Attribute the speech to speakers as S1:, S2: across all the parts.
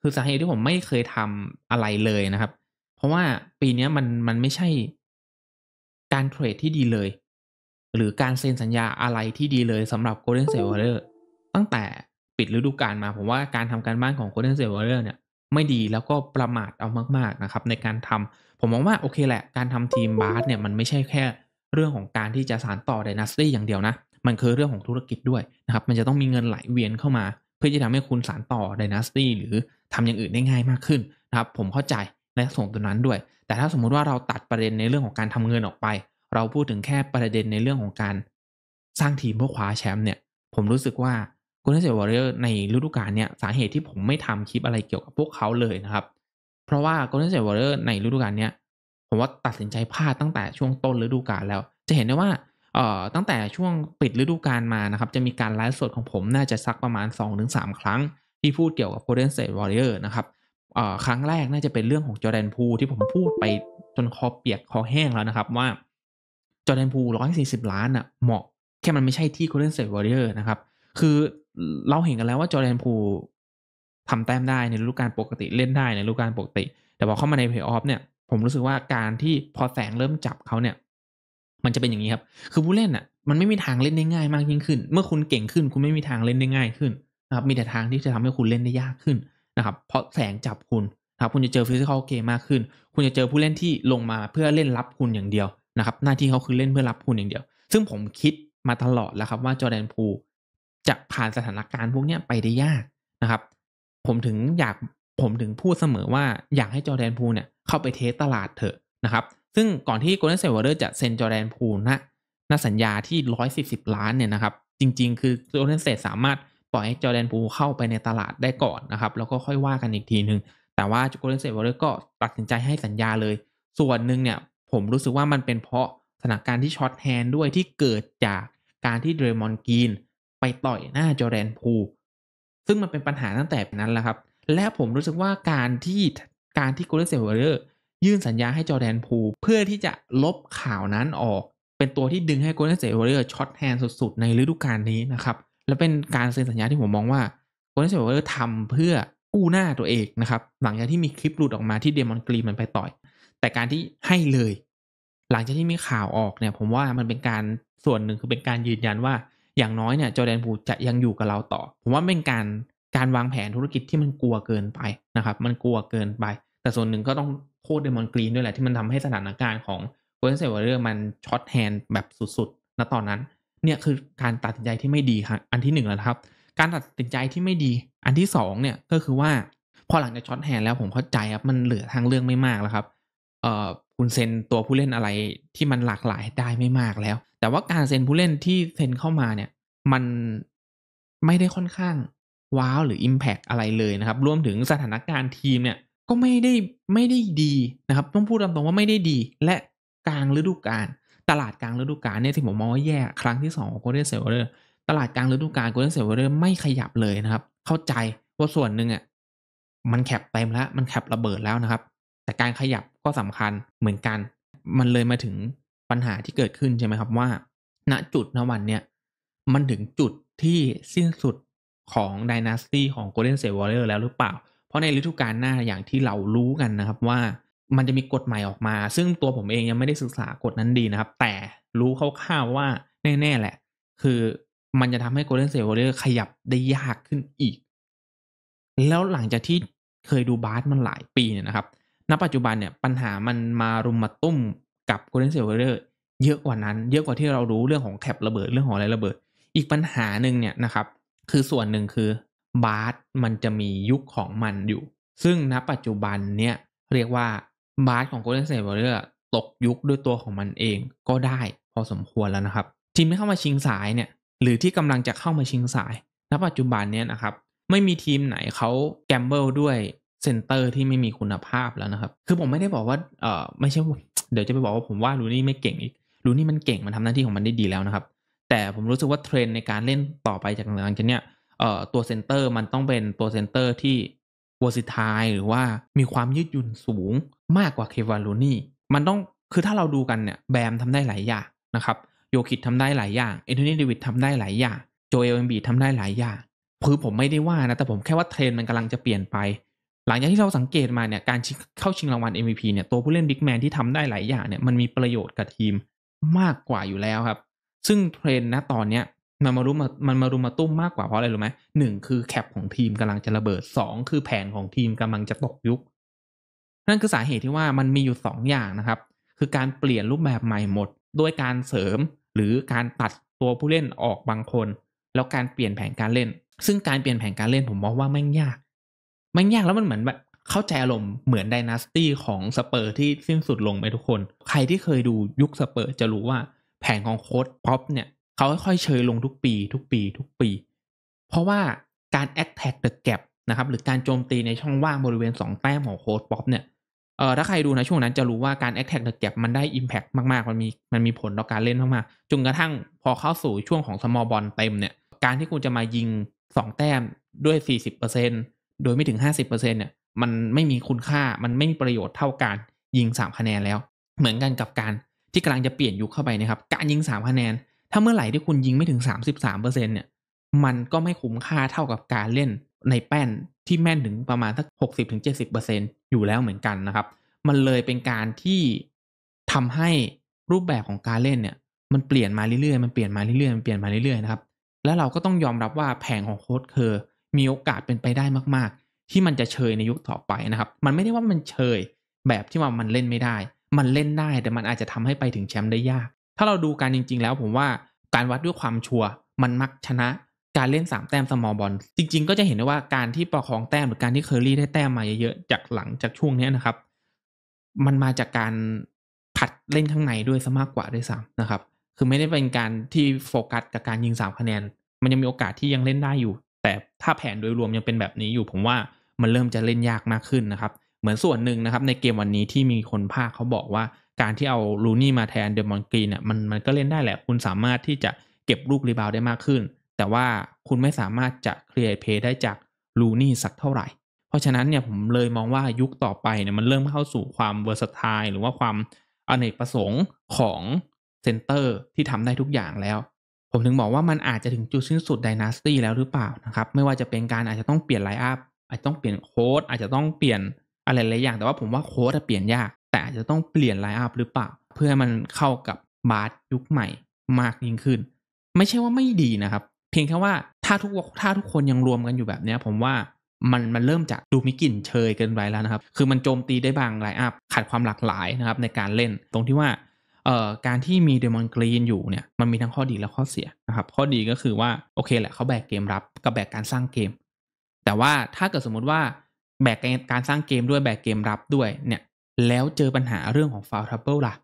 S1: คือสาเหตุที่ผมไม่เคยทำอะไรเลยนะครับ เพราะว่าปีนี้มันมันไม่ใช่การเทรดที่ดีเลย หรือการเซ็นสัญญาอะไรที่ดีเลยสำหรับ Golden s a l e r ตั้งแต่ปิดฤดูกาลมา ผมว่าการทำการบ้านของ Golden s a l e r เนี่ยไม่ดีแล้วก็ประมาทเอามากๆนะครับ ในการทำผมมองว่าโอเคแหละการทำทีมบาสเนี่ยมันไม่ใช่แค่เรื่องของการที่จะสานต่อไดนาสตี้อย่างเดียวนะ มันคือเรื่องของธุรกิจด้วยนะครับมันจะต้องมีเงินไหลเวียนเข้ามาเพื่อที่ทำให้คุณสานต่อดินาสตี้หรือทำอย่างอื่นได้ง่ายมากขึ้นนะครับผมเข้าใจในส่วนตัวนั้นด้วย แต่ถ้าสมมุติว่าเราตัดประเด็นในเรื่องของการทำเงินออกไป เราพูดถึงแค่ประเด็นในเรื่องของการสร้างทีมเพื่อคว้าแชมป์เนี่ย ผมรู้สึกว่าคุณเซวอร์เรอร์ในฤดูกาลเนี่ยสาเหตุที่ผมไม่ทำคลิปอะไรเกี่ยวกับพวกเขาเลยนะครับ เพราะว่าคุณเซวอร์เรอร์ในฤดูกาลเนี่ยผมว่าตัดสินใจพลาดตั้งแต่ช่วงต้นฤดูกาลแล้ว จะเห็นได้ว่าตั้งแต่ช่วงปิดฤดูกาลมานะครับ จะมีการไลฟ์สดของผมน่าจะสักประมาณ 2-3 ครั้งที่พูดเกี่ยวกับ Golden State Warrior นะครับครั้งแรกน่าจะเป็นเรื่องของจอแดนพูที่ผมพูดไปจนคอเปียกคอแห้งแล้วนะครับว่าจอแดนพูร้อยสี่สิบล้านอะ่ะเหมาะแค่มันไม่ใช่ที่โคเ d e n State Warrior นะครับ คือเราเห็นกันแล้วว่าจอแดนพูทำแต้มได้ในฤดูกาลปกติเล่นได้ในฤดูกาลปกติ แต่พอเข้ามาในเพย์ออฟเนี่ย ผมรู้สึกว่าการที่พอแสงเริ่มจับเขาเนี่ยมันจะเป็นอย่างนี้ครับ คือผู้เล่นอ่ะมันไม่มีทางเล่นได้ง่ายมากยิ่งขึ้น เมื่อคุณเก่งขึ้น คุณไม่มีทางเล่นได้ง่ายขึ้นนะครับ มีแต่ทางที่จะทำให้คุณเล่นได้ยากขึ้นนะครับ เพราะแสงจับคุณนะครับ คุณจะเจอฟิสิกอลเกมมากขึ้น คุณจะเจอผู้เล่นที่ลงมาเพื่อเล่นรับคุณอย่างเดียวนะครับหน้าที่เขาคือเล่นเพื่อรับคุณอย่างเดียว ซึ่งผมคิดมาตลอดแล้วครับ ว่าจอแดนพูจะผ่านสถานการณ์พวกนี้ไปได้ยากนะครับ ผมถึงอยากผมถึงพูดเสมอว่าอยากให้จอแดนพูเนี่ย เข้าไปเทสตลาดเถอะนะครับซึ่งก่อนที่โกลเด้นเซ t วอร์ r ร o จะเซ็นจอแดนพูลนะนสัญญาที่140ล้านเนี่ยนะครับ จริงๆ คือโกลเด้น t a t e สามารถปล่อยให้จอแดนพูลเข้าไปในตลาดได้ก่อนนะครับ แล้วก็ค่อยว่ากันอีกทีหนึ่งแต่ว่าโกลเด้นเซ t วอร์ r ร o ก็ตัดสินใจให้สัญญาเลย ส่วนหนึ่งเนี่ย ผมรู้สึกว่ามันเป็นเพราะสถานการณ์ที่ช็อตแฮนด์ด้วยที่เกิดจากการที่เดรมอนกีนไปต่อยหน้าจอแดนพูลซึ่งมันเป็นปัญหาตั้งแต่นั้นแล้วครับและผมรู้สึกว่าการที่การที่โกลเด้นเซเวอร์ยื่นสัญญาให้จอแดนพูเพื่อที่จะลบข่าวนั้นออก เป็นตัวที่ดึงให้โกลเด้นสเตทวอร์เรอร์ช็อตแฮนด์สุด ๆ ในฤดูกาลนี้นะครับ และเป็นการเซ็นสัญญาที่ผมมองว่าโกลเด้นสเตทวอร์เรอร์ทำเพื่อกู้หน้าตัวเองนะครับ หลังจากที่มีคลิปหลุดออกมาที่เดมอนกรีมันไปต่อย แต่การที่ให้เลย หลังจากที่มีข่าวออกเนี่ย ผมว่ามันเป็นการส่วนหนึ่งคือเป็นการยืนยันว่าอย่างน้อยเนี่ยจอแดนพูจะยังอยู่กับเราต่อผมว่าเป็นการการวางแผนธุรกิจที่มันกลัวเกินไปนะครับมันกลัวเกินไป แต่ส่วนหนึ่งก็ต้องโคดเดมอนกรีนด้วยแหละที่มันทำให้สถานการณ์ของโกลเด้นเซเวอร์เรอร์มันช็อตแฮนด์แบบสุดๆณตอนนั้น เนี่ยคือการตัดสินใจที่ไม่ดีครับอันที่หนึ่งแล้วครับ การตัดสินใจที่ไม่ดี อันที่สองเนี่ยก็คือว่า พอหลังจากช็อตแฮนด์แล้วผมเข้าใจครับมันเหลือทางเรื่องไม่มากแล้วครับเอ่อ คุณเซ็นตัวผู้เล่นอะไรที่มันหลากหลายได้ไม่มากแล้ว แต่ว่าการเซ็นผู้เล่นที่เซ็นเข้ามาเนี่ยมันไม่ได้ค่อนข้างว้าวหรืออิมแพกอะไรเลยนะครับรวมถึงสถานการณ์ทีมเนี่ยก็ไม่ได้ไม่ได้ดีนะครับต้องพูดตามตรงว่าไม่ได้ดี และกลางฤดูกาลตลาดกลางฤดูกาลเนี่ยที่ผมมองว่าแย่ครั้งที่2ของโกลเด้นเซลเวอร์ตลาดกลางฤดูกาลโกลเด้นเซลเวอร์ไม่ขยับเลยนะครับ เข้าใจว่าส่วนหนึ่งอ่ะมันแคบเต็มแล้ว มันแคบระเบิดแล้วนะครับ แต่การขยับก็สำคัญเหมือนกัน มันเลยมาถึงปัญหาที่เกิดขึ้นใช่ไหมครับว่า ณจุดณวันเนี่ยมันถึงจุดที่สิ้นสุดของดินาสตี้ของโกลเด้นเซลเวอร์แล้วหรือเปล่าเพราะในฤดูกาลหน้าอย่างที่เรารู้กันนะครับว่ามันจะมีกฎใหม่ออกมา ซึ่งตัวผมเองยังไม่ได้ศึกษากฎนั้นดีนะครับ แต่รู้คร่าวๆว่าแน่ๆแหละคือมันจะทำให้โกลเด้นเซลล์เรขยับได้ยากขึ้นอีก แล้วหลังจากที่เคยดูบาสมันหลายปีเนี่ยนะครับ ณ ปัจจุบันเนี่ยปัญหามันมารุมมาตุ้มกับโกลเด้นเซลล์เรเยอะกว่านั้น เยอะกว่าที่เรารู้เรื่องของแคประเบิด เรื่องของอะไรระเบิด อีกปัญหาหนึ่งเนี่ยนะครับ คือส่วนหนึ่งคือบาสมันจะมียุคของมันอยู่ ซึ่งณปัจจุบันเนี่ยเรียกว่าบาสของโ o l d e n เ t a t e Warriors ตกยุคด้วยตัวของมันเอง ก็ได้พอสมควรแล้วนะครับ ทีมที่เข้ามาชิงสายเนี่ย หรือที่กำลังจะเข้ามาชิงสายณปัจจุบันเนี่ยนะครับไม่มีทีมไหนเขาแกมเบิลด้วยเซนเตอร์ที่ไม่มีคุณภาพแล้วนะครับ คือผมไม่ได้บอกว่าเออไม่ใช่เดี๋ยวจะไปบอกว่าผมว่าลูนี่ไม่เก่งอีกลูนี่มันเก่งมันทำหน้าที่ของมันได้ดีแล้วนะครับ แต่ผมรู้สึกว่าเทรนในการเล่นต่อไปจากหลังจากเนี้ยเอ่อตัวเซนเตอร์มันต้องเป็นตัวเซนเตอร์ที่วอร์ซิทายหรือว่ามีความยืดหยุ่นสูงมากกว่าเควลูนี่มันต้องคือถ้าเราดูกันเนี่ยแบมทำได้หลายอย่างนะครับโยคิดทำได้หลายอย่างเอนโทนีเดวิดทำได้หลายอย่างโจเอลเอ็มบีทำได้หลายอย่างคือผมไม่ได้ว่านะแต่ผมแค่ว่าเทรนมันกำลังจะเปลี่ยนไป หลังจากที่เราสังเกตมาเนี่ยการเข้าชิงรางวัล MVP เนี่ยตัวผู้เล่นบิ๊กแมนที่ทำได้หลายอย่างเนี่ยมันมีประโยชน์กับทีมมากกว่าอยู่แล้วครับ ซึ่งเทรนนะตอนเนี้ยมันมารุมมันมารุมมาตุ้มมากกว่าเพราะอะไรรู้ไหม หนึ่งคือแคปของทีมกำลังจะระเบิดสองคือแผนของทีมกำลังจะตกยุค นั่นคือสาเหตุที่ว่ามันมีอยู่สองอย่างนะครับ คือการเปลี่ยนรูปแบบใหม่หมดด้วยการเสริมหรือการตัดตัวผู้เล่นออกบางคน แล้วการเปลี่ยนแผนการเล่น ซึ่งการเปลี่ยนแผนการเล่นผมมองว่าไม่ยากไม่ยากแล้วมันเหมือนแบบเข้าใจอารมณ์เหมือนไดนาสตี้ของสเปอร์ที่สิ้นสุดลงไปทุกคน ใครที่เคยดูยุคสเปอร์จะรู้ว่าแผนของโค้ดป๊อปเนี่ยเขาค่อยๆเชยลงทุกปีทุกปีทุกปี เพราะว่าการ attack the gap นะครับ หรือการโจมตีในช่องว่างบริเวณ 2 แต้มของโค้ดป๊อปเนี่ย เออถ้าใครดูนะช่วงนั้นจะรู้ว่าการ attack the gap มันได้ impact มาก ๆ มันมีมันมีผลต่อการเล่นมากๆจนกระทั่งพอเข้าสู่ช่วงของ small ball เต็มเนี่ยการที่คุณจะมายิง 2 แต้มด้วย 40%โดยไม่ถึง 50%เนี่ยมันไม่มีคุณค่ามันไม่มีประโยชน์เท่าการยิง 3 คะแนนแล้ว เหมือนกันกับการที่กำลังจะเปลี่ยนยุคเข้าไปนะครับการยิง3 คะแนนถ้าเมื่อไหร่ที่คุณยิงไม่ถึง 33%เนี่ย มันก็ไม่คุ้มค่าเท่ากับการเล่นในแป้นที่แม่นถึงประมาณสัก60-70%อยู่แล้วเหมือนกันนะครับ มันเลยเป็นการที่ทำให้รูปแบบของการเล่นเนี่ยมันเปลี่ยนมาเรื่อยๆมันเปลี่ยนมาเรื่อยๆมันเปลี่ยนมาเรื่อยๆนะครับ แล้วเราก็ต้องยอมรับว่าแผงของโค้ดเคอร์มีโอกาสเป็นไปได้มาก ๆ ที่มันจะเชยในยุคต่อไปนะครับ มันไม่ได้ว่ามันเชยแบบที่ว่ามันเล่นไม่ได้ มันเล่นได้แต่มันอาจจะทำให้ไปถึงแชมป์ได้ยากถ้าเราดูการจริงๆแล้ว ผมว่าการวัดด้วยความชัวร์มันมักชนะการเล่น3แต้มสมอลบอลจริงๆ ก็จะเห็นได้ว่าการที่ประคองแต้มหรือการที่เคอรี่ได้แต้มมาเยอะๆ จากหลังจากช่วงนี้นะครับ มันมาจากการผัดเล่นข้างในด้วยซะมากกว่าด้วยซ้ำนะครับคือไม่ได้เป็นการที่โฟกัสกับการยิง3คะแนน มันยังมีโอกาสที่ยังเล่นได้อยู่ แต่ถ้าแผนโดยรวมยังเป็นแบบนี้อยู่ ผมว่ามันเริ่มจะเล่นยากมากขึ้นนะครับ เหมือนส่วนหนึ่งนะครับ ในเกมวันนี้ที่มีคนภาคเขาบอกว่าการที่เอาลูนี่มาแทนเดมอนกรีนเนี่ยมันมันก็เล่นได้แหละ คุณสามารถที่จะเก็บลูกรีบาวได้มากขึ้น แต่ว่าคุณไม่สามารถจะเคลียร์เพย์ได้จากลูนี่สักเท่าไหร่ เพราะฉะนั้นเนี่ยผมเลยมองว่ายุคต่อไปเนี่ยมันเริ่มเข้าสู่ความเวอร์สไตล์หรือว่าความอเนกประสงค์ของเซนเตอร์ที่ทำได้ทุกอย่างแล้ว ผมถึงบอกว่ามันอาจจะถึงจุดสิ้นสุดไดนาสตี้แล้วหรือเปล่านะครับไม่ว่าจะเป็นการอาจจะต้องเปลี่ยนไลน์อัพอาจจะต้องเปลี่ยนโค้ดอาจจะต้องเปลี่ยนอะไรหลายอย่าง แต่ว่าผมว่าโค้ดจะเปลี่ยนยากแต่จะต้องเปลี่ยนไลน์อัพหรือเปล่า เพื่อให้มันเข้ากับบาร์ยุคใหม่มากยิ่งขึ้น ไม่ใช่ว่าไม่ดีนะครับ เพียงแค่ว่าถ้าทุกถ้าทุกคนยังรวมกันอยู่แบบนี้ผมว่ามันมันเริ่มจากดูมีกลิ่นเชยเกินไปแล้วนะครับ คือมันโจมตีได้บางไลน์อัพขาดความหลากหลายนะครับในการเล่น ตรงที่ว่าเอ่อการที่มีเดมอนกรีนอยู่เนี่ยมันมีทั้งข้อดีและข้อเสียนะครับข้อดีก็คือว่าโอเคแหละเขาแบกเกมรับกับแบกการสร้างเกม แต่ว่าถ้าเกิดสมมุติว่าแบกการสร้างเกมด้วยแบกเกมรับด้วยเนี่ยแล้วเจอปัญหาเรื่องของฟาวทัพเปิลล่ะ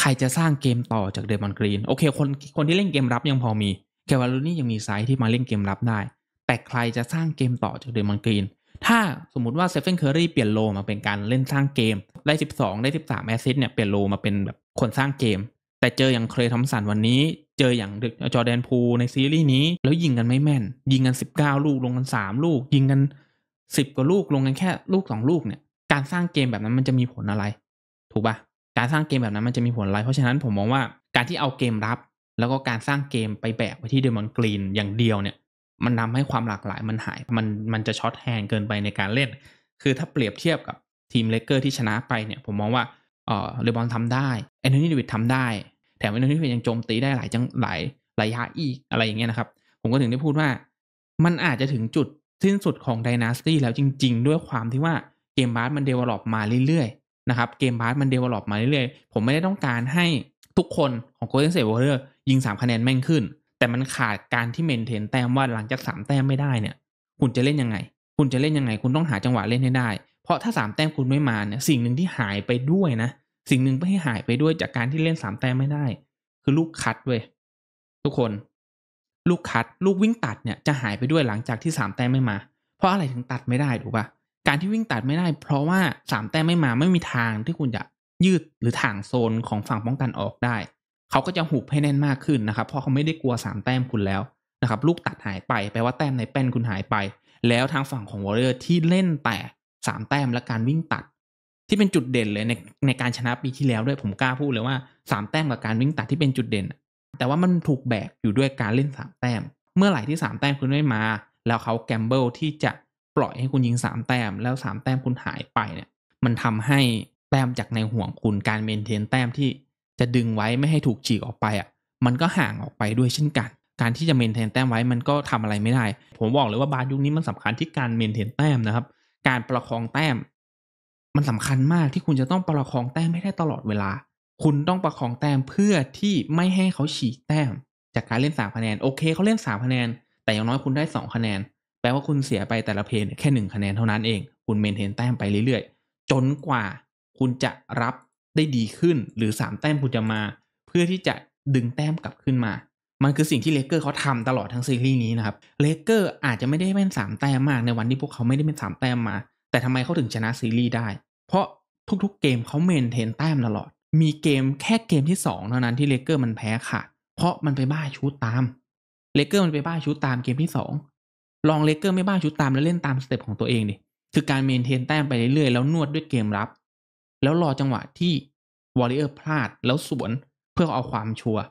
S1: ใครจะสร้างเกมต่อจากเดมอนกรีน โอเค คนคนที่เล่นเกมรับยังพอมีแควาลูนี่ยังมีไซส์ที่มาเล่นเกมรับได้ แต่ใครจะสร้างเกมต่อจากเดมอนกรีน ถ้าสมมุติว่าเซฟเฟนเคอรี่เปลี่ยนโลมาเป็นการเล่นสร้างเกม ได้ 12 ได้ 13แอสซิสเนี่ยเปลี่ยนโลมาเป็นแบบคนสร้างเกม แต่เจออย่างเคลย์ทำสันวันนี้ เจออย่างจอแดนพูในซีรีส์นี้แล้วยิงกันไม่แม่น ยิงกัน19 ลูกลงกัน 3 ลูก ยิงกัน10กว่าลูกลงกันแค่ลูก2ลูกเนี่ยการสร้างเกมแบบนั้นมันจะมีผลอะไร ถูกปะ่ะ การสร้างเกมแบบนั้นมันจะมีผลอะไร เพราะฉะนั้นผมมองว่าการที่เอาเกมรับ แล้วก็การสร้างเกมไปแบกไว้ที่เดมอนกรีนอย่างเดียวเนี่ย มันทาให้ความหลากหลายมันหาย มันมันจะช็อตแฮนเกินไปในการเล่น คือถ้าเปรียบเทียบกับทีมเลเกอร์ที่ชนะไปเนี่ย ผมมองว่าเออเลบอนทำได้แอนโทนีเดวิดทาได้ แถมแอนโทนีเดวิดยังโจมตีได้หลายจังหลายระยะอีกอะไรอย่างเงี้ยนะครับ ผมก็ถึงได้พูดว่ามันอาจจะถึงจุดสิ้นสุดของดนาสตี้แล้วจริง ๆ ด้วยความที่ว่าเกมบาสมันเดเวล็อปมาเรื่อยๆ นะครับ เกมบาส มันเดเวล็อปมา เรื่อยๆ ผมไม่ได้ต้องการให้ทุกคนของโคเดนเซตวอร์เลอร์ยิง 3 คะแนนแม่งขึ้น แต่มันขาดการที่เมนเทนแต้มว่าหลังจาก3แต้มไม่ได้เนี่ย คุณจะเล่นยังไง คุณจะเล่นยังไงคุณต้องหาจังหวะเล่นให้ได้ เพราะถ้า 3 แต้มคุณไม่มาเนี่ย สิ่งหนึ่งที่หายไปด้วยนะ สิ่งหนึ่งที่หายไปด้วยจากการที่เล่น3แต้มไม่ได้ คือลูกคัดเว้ยทุกคน ลูกคัดลูกวิ่งตัดเนี่ยจะหายไปด้วยหลังจากที่3แต้มไม่มา เพราะอะไรถึงตัดไม่ได้ถูกปะการที่วิ่งตัดไม่ได้เพราะว่าสามแต้มไม่มาไม่มีทางที่คุณจะยืดหรือถ่างโซนของฝั่งป้องกันออกได้ เขาก็จะหุบให้แน่นมากขึ้นนะครับ เพราะเขาไม่ได้กลัวสามแต้มคุณแล้วนะครับ ลูกตัดหายไป แปลว่าแต้มในแป้นคุณหายไป แล้วทางฝั่งของวอร์เรอร์ที่เล่นแต่สามแต้มและการวิ่งตัด ที่เป็นจุดเด่นเลยในในการชนะปีที่แล้วด้วยผมกล้าพูดเลยว่าสามแต้มกับการวิ่งตัดที่เป็นจุดเด่นแต่ว่ามันถูกแบกอยู่ด้วยการเล่นสามแต้ม เมื่อไหร่ที่สามแต้มคุณไม่มา แล้วเขาแกมเบิลที่จะปล่อยให้คุณยิงสามแต้มแล้วสามแต้มคุณหายไปเนี่ยมันทำให้แต้มจากในห่วงคุณการเมนเทนแต้มที่จะดึงไว้ไม่ให้ถูกฉีกออกไปอ่ะมันก็ห่างออกไปด้วยเช่นกัน การที่จะเมนเทนแต้มไว้มันก็ทำอะไรไม่ได้ ผมบอกเลยว่า บาสยุคนี้มันสำคัญที่การเมนเทนแต้มนะครับการประคองแต้ม มันสำคัญมากที่คุณจะต้องประคองแต้มไม่ได้ตลอดเวลา คุณต้องประคองแต้มเพื่อที่ไม่ให้เขาฉีกแต้ม จากการเล่นสามคะแนนโอเคเขาเล่นสามคะแนน แต่อย่างน้อยคุณได้สองคะแนนแปลว่าคุณเสียไปแต่ละเพลงแค่หนึ่งคะแนนเท่านั้นเองคุณเมนเทนแต้มไปเรื่อยๆ จนกว่า คุณจะรับได้ดีขึ้นหรือ3แต้มคุณจะมาเพื่อที่จะดึงแต้มกลับขึ้นมา มันคือสิ่งที่เลเกอร์เขาทำตลอดทั้งซีรีส์นี้นะครับเลเกอร์อาจจะไม่ได้เป็นสามแต้มมากในวันที่พวกเขาไม่ได้เป็นสามแต้มมา แต่ทำไมเขาถึงชนะซีรีส์ได้ เพราะทุกๆ เกมเขาเมนเทนแต้มตลอด มีเกมแค่เกมที่ 2เท่านั้นที่เลเกอร์มันแพ้ค่ะ เพราะมันไปบ้าชูตตาม เลเกอร์มันไปบ้าชูตตามเกมที่ 2ลองเลเกอร์ไม่บ้าชุดตามแล้วเล่นตามสเต็ปของตัวเองดิคือการเมนเทนแต้มไปเรื่อยๆ แล้วนวดด้วยเกมรับ แล้วรอจังหวะที่วอลเลเยอร์พลาดแล้วสวน เพื่อเอาความชัวร์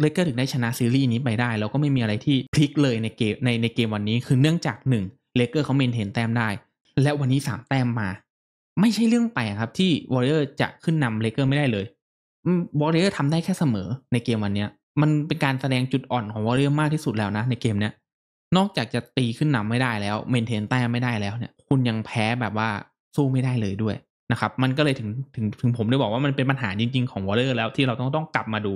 S1: เลเกอร์ถึงได้ชนะซีรีส์นี้ไปได้แล้วก็ไม่มีอะไรที่พลิกเลยในเกม ในในเกมวันนี้คือเนื่องจากหนึ่งเลเกอร์เขาเมนเทนแต้มได้ และวันนี้สามแต้มมา ไม่ใช่เรื่องแปลกครับที่วอลเลเยอร์จะขึ้นนำเลเกอร์ไม่ได้เลยวอลเลเยอร์ทำได้แค่เสมอในเกมวันนี้มันเป็นการแสดงจุดอ่อนของวอลเลเยอร์มากที่สุดแล้วนะในเกมเนี้ยนอกจากจะตีขึ้นนำไม่ได้แล้วเมนเทนแต้มไม่ได้แล้วเนี่ยคุณยังแพ้แบบว่าสู้ไม่ได้เลยด้วยนะครับมันก็เลยถึงถึงถึงผมได้บอกว่ามันเป็นปัญหาจริงๆของวอลเลอร์แล้วที่เราต้องต้องกลับมาดู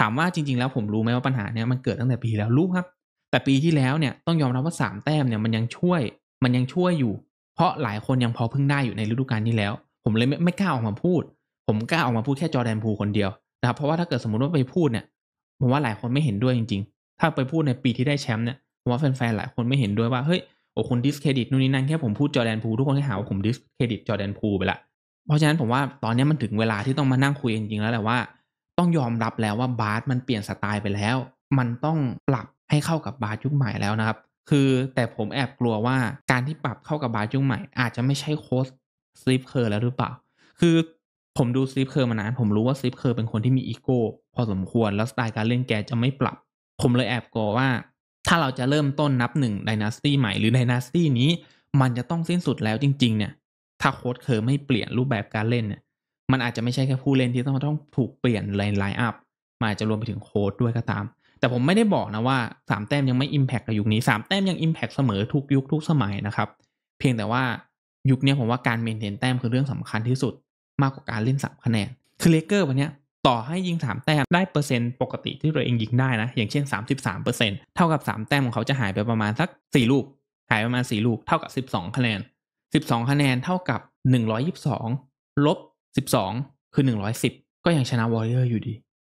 S1: ถามว่าจริงๆ แล้วผมรู้ไหมว่าปัญหาเนี่ยมันเกิดตั้งแต่ปีแล้วรู้ครับ แต่ปีที่แล้วเนี่ย ต้องยอมรับว่า 3 แต้มเนี่ยมันยังช่วยมันยังช่วยอยู่ เพราะหลายคนยังพอพึ่งได้อยู่ในฤดูกาลนี้แล้ว ผมเลยไม่ไม่กล้าออกมาพูด ผมกล้าออกมาพูดแค่จอแดนพูคนเดียวนะครับเพราะว่าถ้าเกิดสมมติว่าไปพูดเนี่ยผมว่าหลายคนไม่เห็นด้วยจริง ๆ ถ้าไปพูดในปีที่ได้แชมป์เนี่ยมว่าแฟนๆ หลายคนไม่เห็นด้วยว่าเฮ้ยโอ้คุณดิสเครดิตนู่นนี่นั่นแค่ผมพูดจอแดนพูทุกคนก็หาว่าผมดิสเครดิตจอแดนพูไปละเพราะฉะนั้นผมว่าตอนนี้มันถึงเวลาที่ต้องมานั่งคุยจริงๆ แล้วแหละว่า ต้องยอมรับแล้วว่าบาร์สมันเปลี่ยนสไตล์ไปแล้ว มันต้องปรับให้เข้ากับบาร์ยุคใหม่แล้วนะครับ คือแต่ผมแอบกลัวว่าการที่ปรับเข้ากับบาร์ยุคใหม่ อาจจะไม่ใช่โค้ชสลิปเคอร์แล้วหรือเปล่า คือผมดูสลิปเคอร์มานาน ผมรู้ว่าสลิปเคอร์เป็นคนที่มีอีโก้พอสมควรแล้วสไตล์การเล่นแกจะไม่ปรับ ผมเลยแอบกลัวว่าถ้าเราจะเริ่มต้นนับหนึ่งดินาสตี้ใหม่ หรือดินาสตี้นี้ มันจะต้องสิ้นสุดแล้วจริงๆ เนี่ย ถ้าโค้ดเคอร์ไม่เปลี่ยนรูปแบบการเล่นเนี่ยมันอาจจะไม่ใช่แค่ผู้เล่นที่ต้องต้องถูกเปลี่ยนไลน์อัพมันอาจจะรวมไปถึงโค้ดด้วยก็ตาม แต่ผมไม่ได้บอกนะว่า 3 แต้มยังไม่อิมแพคกับยุคนี้ 3 แต้มยังอิมแพคเสมอทุกยุคทุกสมัยนะครับเพียงแต่ว่ายุคนี้ผมว่าการเมนเทนแต้มคือเรื่องสำคัญที่สุดมากกว่าการเล่นสามคะแนนคือเลเกอร์วันนี้ต่อให้ยิง3แต้มได้เปอร์เซ็นต์ปกติที่ตัวเองยิงได้นะ อย่างเช่น33%เท่ากับ 3 แต้มของเขาจะหายไปประมาณสัก 4 ลูก หายประมาณ 4 ลูกเท่ากับ 12 คะแนน 12 คะแนนเท่ากับ 122 ลบ 12 คือ 110 ก็ยังชนะวอรเลอร์อยู่ดี